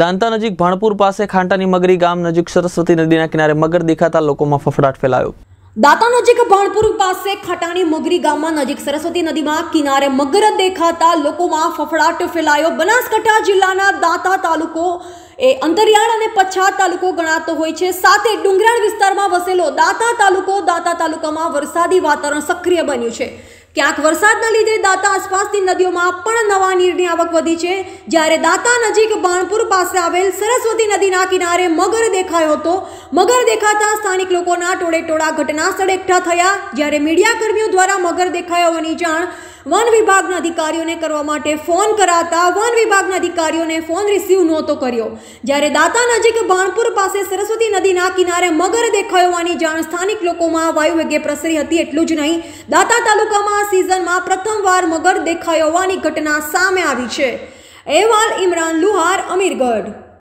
દાંતા નજીક ભાણપુર પાસે ખાંટાની મગરી ગામ નજીક સરસ્વતી નદીના કિનારે મગર દેખાતા લોકોમાં ફફડાટ ફેલાયો દાંતા નજીક ભાણપુર પાસે ખટાણી મગરી ગામમાં નજીક સરસ્વતી નદીમાં કિનારે મગર દેખાતા લોકોમાં ફફડાટ ફેલાયો બનાસકાંઠા જિલ્લાના દાંતા તાલુકો એ અંતરિયાળ અને પછાત તાલુકો ગણાતો હોય છે સાથે ડુંગરાળ વિસ્તારમાં વસેલો દાંતા તાલુકો દાંતા તાલુકામાં વરસાદી વાતાવરણ સક્રિય બન્યું છે ક્યાંક વરસાદના લીધે દાતા આસપાસની નદીઓમાં પણ નવા નીરની આવક વધી છે જ્યારે દાતા નજીક બાણપુર પાસે આવેલ સરસ્વતી નદીના કિનારે મગર દેખાયો હતો મગર દેખાતા સ્થાનિક લોકોના ટોળેટોળા ઘટના સ્થળે એકઠા થયા જ્યારે મીડિયાકર્મીઓ દ્વારા મગર દેખાયો હોવાની જાણ વન વિભાગના અધિકારીઓને કરવા માટે ફોન કરાતા વન વિભાગના અધિકારીઓને ફોન રિસીવ નહોતો કર્યો જ્યારે દાતા નજીક ભાણપુર પાસે સરસ્વતી નદીના કિનારે મગર દેખાયો હોવાની જાણ સ્થાનિક લોકોમાં વાયુવેગે પ્રસરી હતી એટલું જ નહીં દાતા તાલુકામાં આ સિઝનમાં પ્રથમવાર મગર દેખાયો હોવાની ઘટના સામે આવી છે અહેવાલ ઇમરાન લુહાર અમીરગઢ